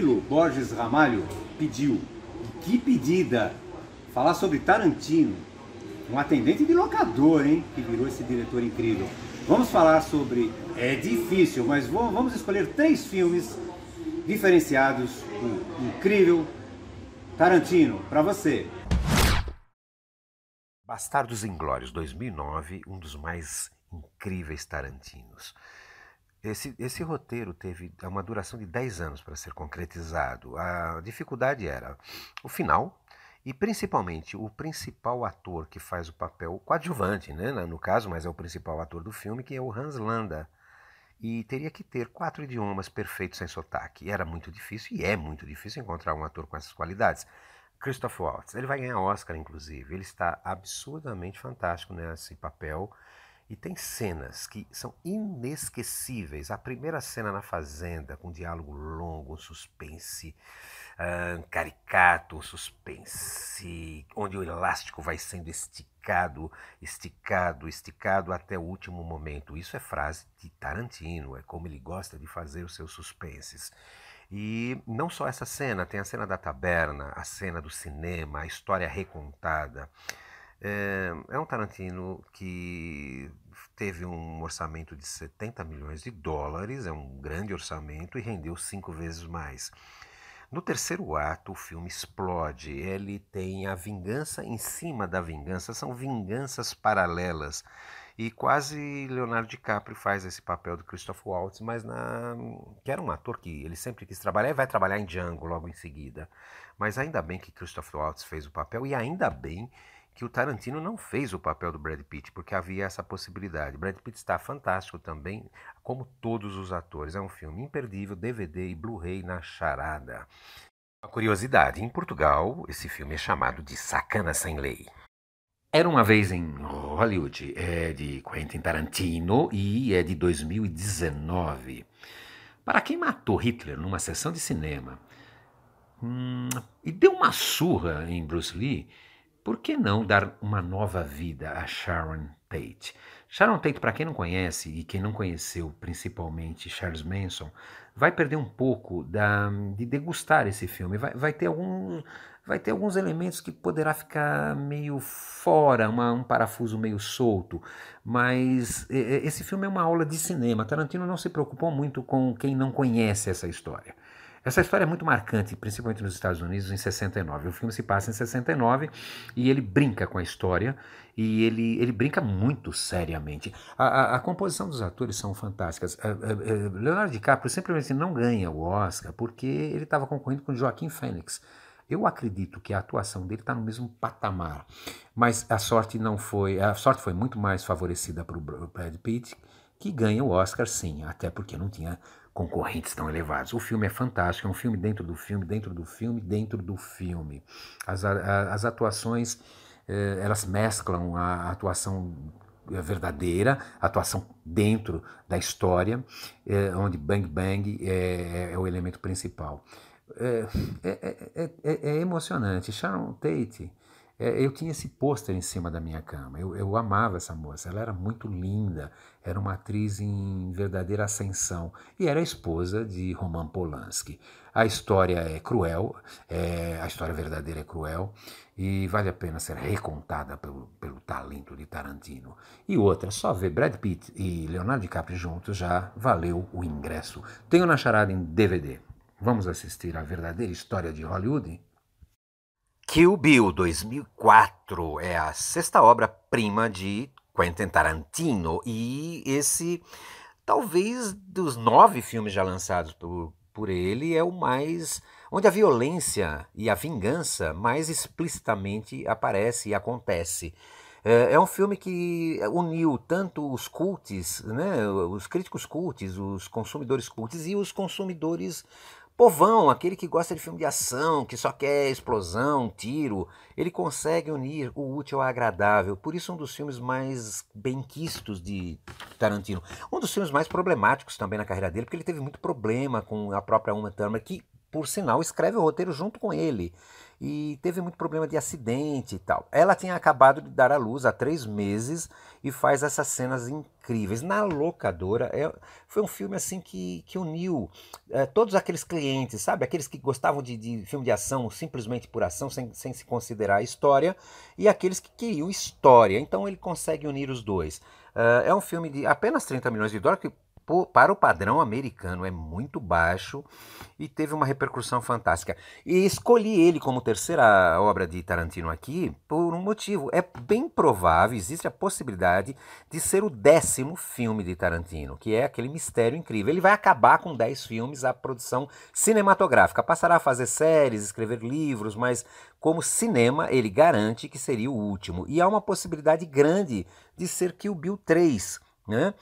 Murilo Borges Ramalho pediu. Que pedida! Falar sobre Tarantino, um atendente de locador, hein? Que virou esse diretor incrível. Vamos falar sobre. É difícil, mas vamos escolher três filmes diferenciados do incrível Tarantino para você. Bastardos Inglórios 2009, um dos mais incríveis Tarantinos. Esse, esse roteiro teve é uma duração de 10 anos para ser concretizado. A dificuldade era o final e principalmente o principal ator que faz o papel coadjuvante, né, no caso, mas é o principal ator do filme, que é o Hans Landa. E teria que ter quatro idiomas perfeitos sem sotaque. Era muito difícil e é muito difícil encontrar um ator com essas qualidades. Christoph Waltz, ele vai ganhar Oscar, inclusive. Ele está absurdamente fantástico nesse papel. E tem cenas que são inesquecíveis. A primeira cena na fazenda, com um diálogo longo, um suspense um caricato, um suspense, onde o elástico vai sendo esticado, esticado, esticado até o último momento. Isso é frase de Tarantino, é como ele gosta de fazer os seus suspenses. E não só essa cena, tem a cena da taberna, a cena do cinema, a história recontada. É, é um Tarantino que teve um orçamento de 70 milhões de dólares, é um grande orçamento e rendeu cinco vezes mais. No terceiro ato, o filme explode. Ele tem a vingança em cima da vingança, são vinganças paralelas. E quase Leonardo DiCaprio faz esse papel do Christoph Waltz, mas na... que era um ator que ele sempre quis trabalhar e vai trabalhar em Django logo em seguida. Mas ainda bem que Christoph Waltz fez o papel e ainda bem que o Tarantino não fez o papel do Brad Pitt, porque havia essa possibilidade. Brad Pitt está fantástico também, como todos os atores. É um filme imperdível, DVD e Blu-ray na charada. Uma curiosidade, em Portugal, esse filme é chamado de Sacana Sem Lei. Era uma vez em Hollywood, é de Quentin Tarantino e é de 2019. Para quem matou Hitler numa sessão de cinema hum, e deu uma surra em Bruce Lee, por que não dar uma nova vida a Sharon Tate? Sharon Tate, para quem não conhece e quem não conheceu principalmente Charles Manson, vai perder um pouco da, de degustar esse filme. Vai, vai, ter algum, vai ter alguns elementos que poderá ficar meio fora, uma, um parafuso meio solto. Mas esse filme é uma aula de cinema. Tarantino não se preocupou muito com quem não conhece essa história. Essa história é muito marcante, principalmente nos Estados Unidos, em 69. O filme se passa em 69 e ele brinca com a história e ele, ele brinca muito seriamente. A, a, a composição dos atores são fantásticas. A, é, é, é, Leonardo DiCaprio simplesmente não ganha o Oscar porque ele estava concorrendo com Joaquim Fênix. Eu acredito que a atuação dele está no mesmo patamar, mas a sorte não foi, a sorte foi muito mais favorecida para o Brad Pitt, que ganha o Oscar, sim, até porque não tinha concorrentes tão elevados. O filme é fantástico, é um filme dentro do filme, dentro do filme, dentro do filme. As, as atuações, eh, elas mesclam a, atuação eh, verdadeira, a atuação dentro da história, eh, onde Bang Bang é, é, o elemento principal. É é, é, é emocionante. Sharon Tate é, eu tinha esse pôster em cima da minha cama. Eu, eu, amava essa moça. Ela era muito linda. Era uma atriz em verdadeira ascensão e era esposa de Roman Polanski. A história é cruel. É, a história verdadeira é cruel e vale a pena ser recontada pelo, pelo talento de Tarantino. E outra, só ver Brad Pitt e Leonardo DiCaprio juntos já valeu o ingresso. Tenho na charada em DVD. Vamos assistir a verdadeira história de Hollywood? Kill Bill 2004 é a sexta obra-prima de Quentin Tarantino e esse, talvez dos nove filmes já lançados por, por ele, é o mais. onde a violência e a vingança mais explicitamente aparece e acontece. É, é um filme que uniu tanto os cultes, né, os críticos cultes, os consumidores cultes e os consumidores Povão, aquele que gosta de filme de ação, que só quer explosão, tiro, ele consegue unir o útil ao agradável. Por isso, um dos filmes mais benquistos de Tarantino. Um dos filmes mais problemáticos também na carreira dele, porque ele teve muito problema com a própria Uma Thurman, que, por sinal, escreve o roteiro junto com ele e teve muito problema de acidente e tal. Ela tinha acabado de dar à luz há três meses e faz essas cenas incríveis. Na locadora, é, foi um filme assim que, que uniu é, todos aqueles clientes, sabe? Aqueles que gostavam de, de filme de ação simplesmente por ação, sem, sem se considerar a história, e aqueles que queriam história. Então ele consegue unir os dois. é, é um filme de apenas 30 milhões de dólares, que para o padrão americano é muito baixo e teve uma repercussão fantástica. E escolhi ele como terceira obra de Tarantino aqui por um motivo. É bem provável, existe a possibilidade de ser o décimo filme de Tarantino, que é aquele mistério incrível. Ele vai acabar com 10 filmes a produção cinematográfica. Passará a fazer séries, escrever livros, mas como cinema, ele garante que seria o último. E há uma possibilidade grande de ser que o Bill 3, né?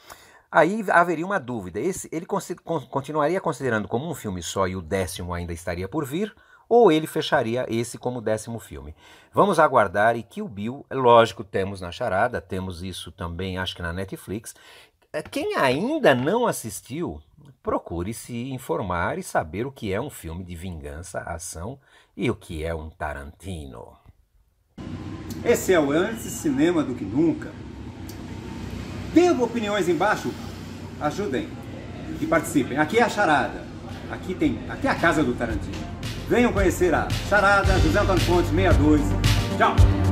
Aí haveria uma dúvida: esse, ele con continuaria considerando como um filme só e o décimo ainda estaria por vir, ou ele fecharia esse como décimo filme? Vamos aguardar e que o Bill, é lógico, temos na charada, temos isso também, acho que na Netflix. É, quem ainda não assistiu, procure se informar e saber o que é um filme de vingança, ação e o que é um Tarantino. Esse é o Antes Cinema do que Nunca. Tendo opiniões embaixo, ajudem e participem. Aqui é a charada. Aqui tem, aqui é a casa do Tarantino. Venham conhecer a charada José Antônio Fontes 62. Tchau.